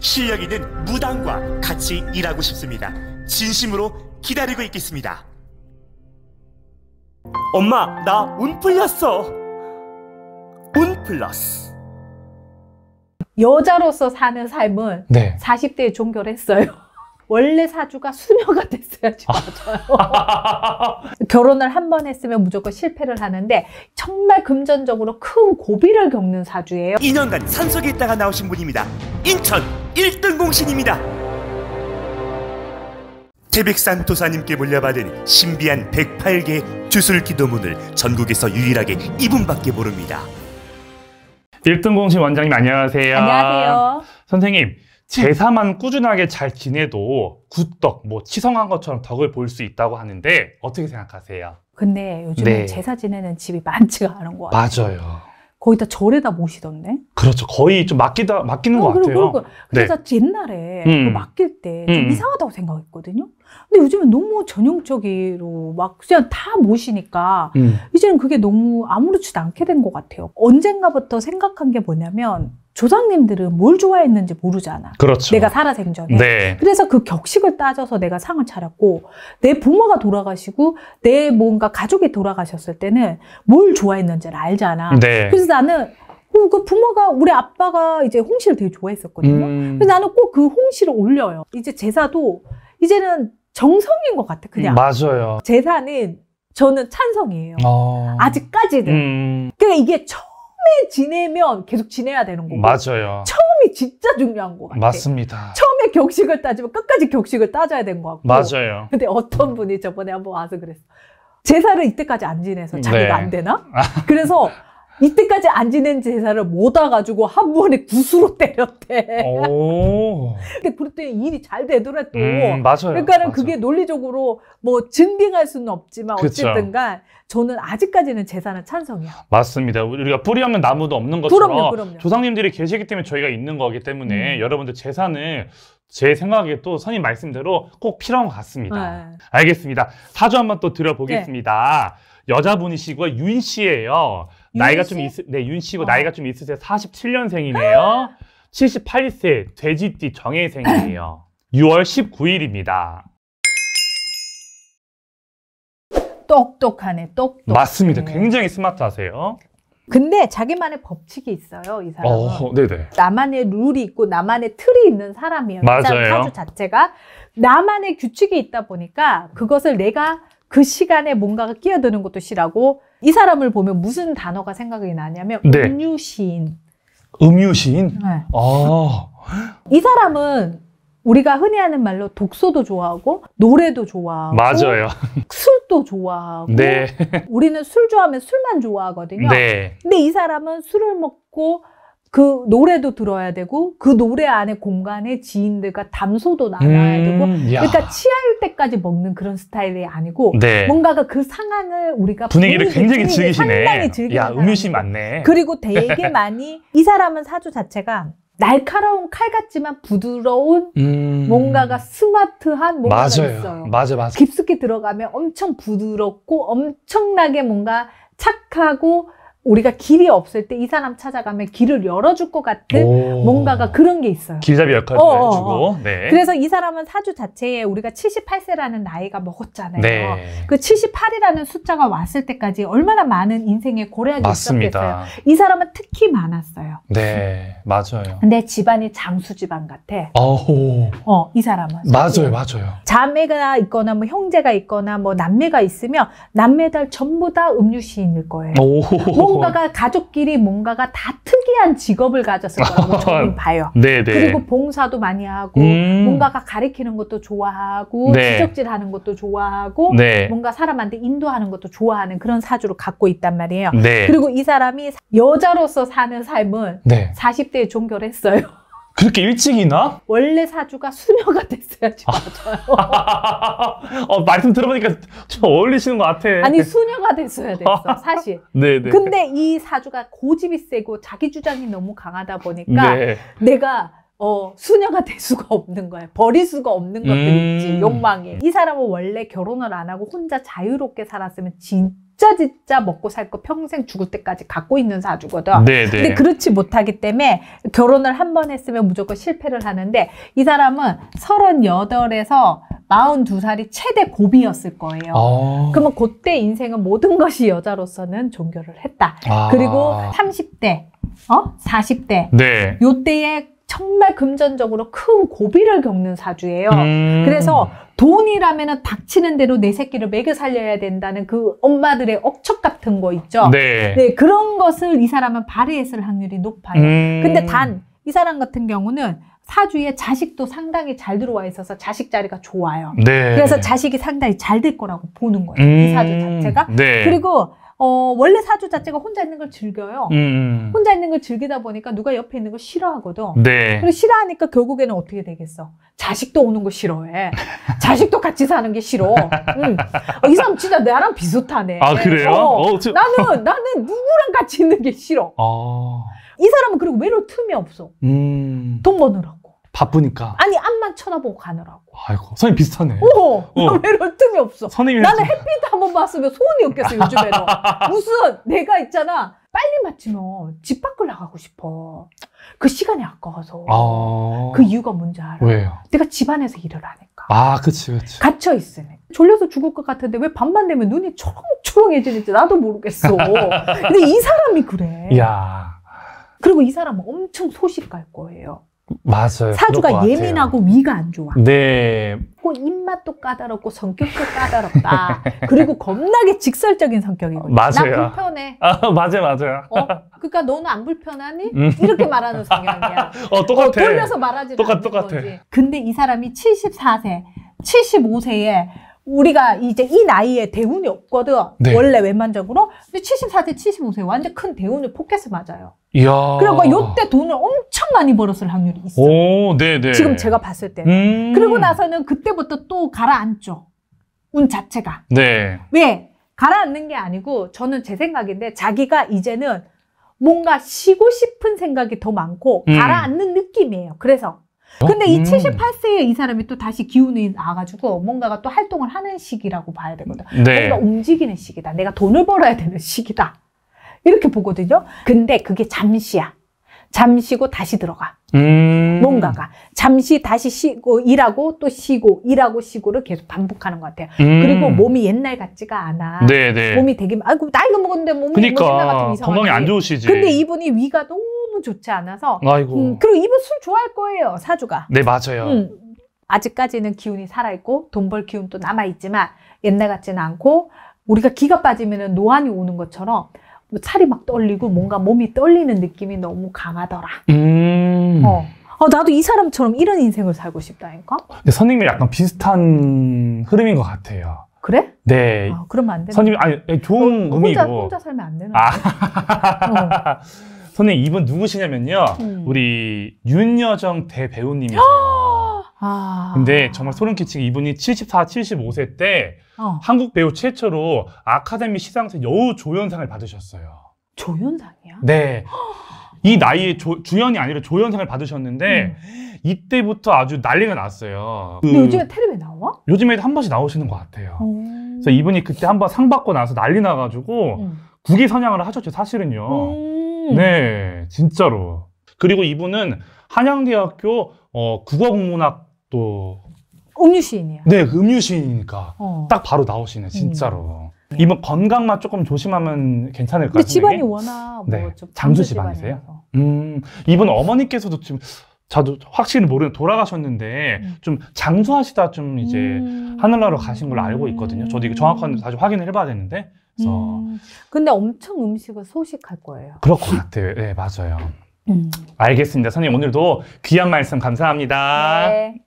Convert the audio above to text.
실력 있는 무당과 같이 일하고 싶습니다. 진심으로 기다리고 있겠습니다. 엄마, 나 운 풀렸어. 운 플러스. 여자로서 사는 삶은 네. 40대에 종결했어요. 원래 사주가 수녀가 됐어야지 맞아요. 결혼을 한 번 했으면 무조건 실패를 하는데 정말 금전적으로 큰 고비를 겪는 사주예요. 2년간 산속에 있다가 나오신 분입니다. 인천 1등 공신입니다. 태백산 도사님께 물려받은 신비한 1 0 8개 주술 기도문을 전국에서 유일하게 이분밖에 모릅니다. 1등 공신 원장님 안녕하세요. 안녕하세요. 선생님, 제사만 꾸준하게 잘 지내도 굿덕, 뭐 치성한 것처럼 덕을 볼 수 있다고 하는데 어떻게 생각하세요? 근데 요즘 네. 제사 지내는 집이 많지가 않은 것 같아요. 맞아요. 거의 다 절에다 모시던데. 그렇죠. 거의 좀 맡기다 맡기는 어, 것 그리고, 같아요. 그리고, 그러니까 네. 그래서 네. 옛날에 음. 그 맡길 때 음. 이상하다고 생각했거든요. 근데 요즘은 너무 전형적으로 막 그냥 다 모시니까 음. 이제는 그게 너무 아무렇지도 않게 된 것 같아요. 언젠가부터 생각한 게 뭐냐면 조상님들은 뭘 좋아했는지 모르잖아. 그렇죠. 내가 살아생전에. 네. 그래서 그 격식을 따져서 내가 상을 차렸고 내 부모가 돌아가시고 내 뭔가 가족이 돌아가셨을 때는 뭘 좋아했는지를 알잖아. 네. 그래서 나는 어, 그 부모가 우리 아빠가 이제 홍시를 되게 좋아했었거든요. 음... 그래서 나는 꼭 그 홍시를 올려요. 이제 제사도 이제는 정성인 것 같아 그냥. 맞아요. 제사는 저는 찬성이에요. 어... 아직까지는. 음... 그러니까 이게 처음 처음에 지내면 계속 지내야 되는 거고. 맞아요. 처음이 진짜 중요한 거 같아요. 맞습니다. 처음에 격식을 따지면 끝까지 격식을 따져야 되는 거 같고. 맞아요. 근데 어떤 분이 저번에 한번 와서 그랬어. 제사를 이때까지 안 지내서 자기가 네. 안 되나? 그래서 이때까지 안 지낸 제사를 못 와가지고 한 번에 구수로 때렸대. 근데 그랬더니 일이 잘 되더라 또. 음, 맞아요. 그러니까 맞아. 그게 논리적으로 뭐 증빙할 수는 없지만 어쨌든간 저는 아직까지는 제사는 찬성이요 맞습니다. 우리가 뿌리 없는 나무도 없는 것처럼 그럼요, 그럼요. 조상님들이 계시기 때문에 저희가 있는 거기 때문에 음. 여러분들 제사는 제 생각에 도 선임 말씀대로 꼭 필요한 것 같습니다. 네. 알겠습니다. 사주 한 번 또 들어보겠습니다. 네. 여자분이시고 윤 씨예요. 윤 나이가 씨? 좀 있, 으 네, 윤 씨고 어. 나이가 좀 있으세요. 47년생이네요. 78세 돼지띠 정해생이에요. 6월 19일입니다. 똑똑하네, 똑똑. 맞습니다. 네. 굉장히 스마트하세요. 근데 자기만의 법칙이 있어요, 이 사람은. 어, 네네. 나만의 룰이 있고 나만의 틀이 있는 사람이에요. 맞아요. 사주 자체가 나만의 규칙이 있다 보니까 그것을 내가 그 시간에 뭔가가 끼어드는 것도 싫어하고 이 사람을 보면 무슨 단어가 생각이 나냐면 네. 음유시인. 음유시인? 네. 아. 이 사람은 우리가 흔히 하는 말로 독서도 좋아하고 노래도 좋아하고 맞아요. 술도 좋아하고 네. 우리는 술 좋아하면 술만 좋아하거든요. 네. 근데 이 사람은 술을 먹고 그 노래도 들어야 되고 그 노래 안에 공간에 지인들과 담소도 나눠야 음, 되고 음, 그러니까 치아일 때까지 먹는 그런 스타일이 아니고 네. 뭔가가 그, 그 상황을 우리가 분위기를 굉장히 즐기시네. 상당히 즐기는 야, 음유심 많네. 그리고 되게 많이 이 사람은 사주 자체가 날카로운 칼 같지만 부드러운 음... 뭔가가 스마트한 뭔가 맞아요. 있어요. 맞아, 맞아. 깊숙이 들어가면 엄청 부드럽고 엄청나게 뭔가 착하고 우리가 길이 없을 때 이 사람 찾아가면 길을 열어줄 것 같은 뭔가가 그런 게 있어요. 길잡이 역할을 어어 어, 어. 주고. 네. 그래서 이 사람은 사주 자체에 우리가 78세라는 나이가 먹었잖아요. 네. 그 78이라는 숫자가 왔을 때까지 얼마나 많은 인생의 고려하기 맞습니다. 있었겠어요. 이 사람은 특히 많았어요. 네, 맞아요. 근데 집안이 장수 집안 같아. 어 어, 이 사람은. 맞아요, 예. 맞아요. 자매가 있거나 뭐 형제가 있거나 뭐 남매가 있으면 남매들 전부 다 음유시인일 거예요. 오. 뭐 뭔가가 어, 가족끼리 뭔가가 다 특이한 직업을 가졌을 거라고 저는 봐요. 네네. 네. 그리고 봉사도 많이 하고 음. 뭔가가 가리키는 것도 좋아하고 네. 지적질하는 것도 좋아하고 네. 뭔가 사람한테 인도하는 것도 좋아하는 그런 사주로 갖고 있단 말이에요. 네. 그리고 이 사람이 여자로서 사는 삶은 40대에 종결했어요. 그렇게 일찍이나? 원래 사주가 수녀가 됐어야지 맞아요. 어, 말씀 들어보니까 좀 어울리시는 것 같아. 아니 수녀가 됐어야 됐어 사실. 네네. 네. 근데 이 사주가 고집이 세고 자기 주장이 너무 강하다 보니까 네. 내가 어, 수녀가 될 수가 없는 거예 버릴 수가 없는 것들 음... 있지, 욕망이. 이 사람은 원래 결혼을 안 하고 혼자 자유롭게 살았으면 진 진짜 진짜 먹고 살 거 평생 죽을 때까지 갖고 있는 사주거든. 네네. 네. 근데 그렇지 못하기 때문에 결혼을 한 번 했으면 무조건 실패를 하는데 이 사람은 3 8에서4 2 살이 최대 고비였을 거예요. 아... 그러면 그때 인생은 모든 것이 여자로서는 종결을 했다. 아... 그리고 3 0대 어? 4 0대 네. 요때에 정말 금전적으로 큰 고비를 겪는 사주예요. 음. 그래서 돈이라면 닥치는 대로 내 새끼를 먹여 살려야 된다는 그 엄마들의 억척 같은 거 있죠. 네. 네 그런 것을 이 사람은 발휘했을 확률이 높아요. 음. 근데 단 이 사람 같은 경우는 사주에 자식도 상당히 잘 들어와 있어서 자식 자리가 좋아요. 네. 그래서 자식이 상당히 잘 될 거라고 보는 거예요. 음. 이 사주 자체가. 네. 그리고 어, 원래 사주 자체가 혼자 있는 걸 즐겨요. 음, 음. 혼자 있는 걸 즐기다 보니까 누가 옆에 있는 걸 싫어하거든. 네. 그리고 싫어하니까 결국에는 어떻게 되겠어? 자식도 오는 거 싫어해. 자식도 같이 사는 게 싫어. 음. 이 사람 진짜 나랑 비슷하네. 아, 그래요? 어, 어, 저... 나는, 나는 누구랑 같이 있는 게 싫어. 아... 이 사람은 그리고 외로 틈이 없어. 음... 돈 버느라. 고 바쁘니까. 아니 앞만 쳐다보고 가느라고. 아이고 선생님 비슷하네. 오, 어. 이럴 틈이 없어. 선생님 나는 햇빛 한번 봤으면 소원이 없겠어 요즘에는. 무슨 내가 있잖아. 빨리 맞추면 집 밖을 나가고 싶어. 그 시간이 아까워서. 아... 그 이유가 뭔지 알아? 왜요? 내가 집안에서 일을 하니까. 아, 그치, 그치. 갇혀 있으니. 졸려서 죽을 것 같은데 왜 밤만 되면 눈이 초롱초롱해지는지 나도 모르겠어. 근데 이 사람이 그래. 야 그리고 이 사람은 엄청 소식 갈 거예요. 맞아요. 사주가 예민하고 위가 안 좋아. 네. 고 그 입맛도 까다롭고 성격도 까다롭다. 그리고 겁나게 직설적인 성격이거든. 맞아요. 나 불편해. 아, 맞아요, 맞아요. 어? 그러니까 너는 안 불편하니? 음. 이렇게 말하는 성향이야. 어, 똑같아. 어, 돌려서 말하지. 똑같, 똑같아. 거지. 근데 이 사람이 74세, 75세에 우리가 이제 이 나이에 대운이 없거든. 네. 원래 웬만적으로. 근데 74세, 75세 완전 큰 대운을 포켓을 맞아요. 이야. 그리고 요때 돈을 엄청 많이 벌었을 확률이 있어요. 오, 네네. 네. 지금 제가 봤을 때. 음. 그러고 나서는 그때부터 또 가라앉죠. 운 자체가. 네. 왜? 가라앉는 게 아니고 저는 제 생각인데 자기가 이제는 뭔가 쉬고 싶은 생각이 더 많고 음. 가라앉는 느낌이에요. 그래서 어? 근데 이 78세에 음. 이 사람이 또 다시 기운이 나가지고 뭔가가 또 활동을 하는 시기라고 봐야 되거든. 음, 네. 뭔가 움직이는 시기다. 내가 돈을 벌어야 되는 시기다. 이렇게 보거든요. 근데 그게 잠시야. 잠시고 다시 들어가. 음... 뭔가가 잠시 다시 쉬고 일하고 또 쉬고 일하고 쉬고를 계속 반복하는 것 같아요. 음... 그리고 몸이 옛날 같지가 않아. 네네. 네. 몸이 되게 아이고 나이가 먹었는데 몸이 그러니까, 뭐생 같은 이상하 건강이 안 좋으시지. 근데 이분이 위가 너무 너무 좋지 않아서. 음, 아이고. 음, 그리고 이분 술 좋아할 거예요, 사주가. 네, 맞아요. 음, 아직까지는 기운이 살아있고 돈 벌 기운도 남아있지만 옛날 같지는 않고 우리가 기가 빠지면 노안이 오는 것처럼 뭐 살이 막 떨리고 뭔가 몸이 떨리는 느낌이 너무 강하더라. 음. 어. 어, 나도 이 사람처럼 이런 인생을 살고 싶다니까? 근데 선생님이 약간 비슷한 흐름인 것 같아요. 그래? 네. 아, 그러면 안 되나? 선생님, 아니, 좋은 어, 의미로. 혼자, 혼자 살면 안 되나? 아. 어. 선생님 이분 누구시냐면요. 음. 우리 윤여정 대배우님이세요. 아. 근데 정말 소름 끼치게 이분이 74, 75세 때 어. 한국 배우 최초로 아카데미 시상식 여우 조연상을 받으셨어요. 조연상이야? 네. 이 나이에 조, 주연이 아니라 조연상을 받으셨는데 음. 이때부터 아주 난리가 났어요. 근데 그 요즘에 텔레비 나와? 요즘에 한 번씩 나오시는 것 같아요. 음. 그래서 이분이 그때 한 번 상 받고 나서 난리 나가지고 음. 국위 선양을 하셨죠 사실은요. 음. 네, 진짜로. 그리고 이분은 한양대학교 어, 국어국문학도 음유 시인이야. 네, 그 음유 시인이니까 어. 딱 바로 나오시네, 진짜로. 음. 네. 이번 건강만 조금 조심하면 괜찮을 것 같아요. 데 집안이 워낙 뭐 네. 좀 장수 집안이세요? 음, 이분 어머니께서도 지금 저도 확실히 모르는 돌아가셨는데 음. 좀 장수하시다 좀 이제 음. 하늘나라로 가신 걸로 알고 있거든요. 저도 이거 정확한 다시 음. 확인을 해봐야 되는데 그래서 음. 근데 엄청 음식을 소식할 거예요. 그럴 것 같아요. 네, 맞아요. 음. 알겠습니다. 선생님, 오늘도 귀한 말씀 감사합니다. 네.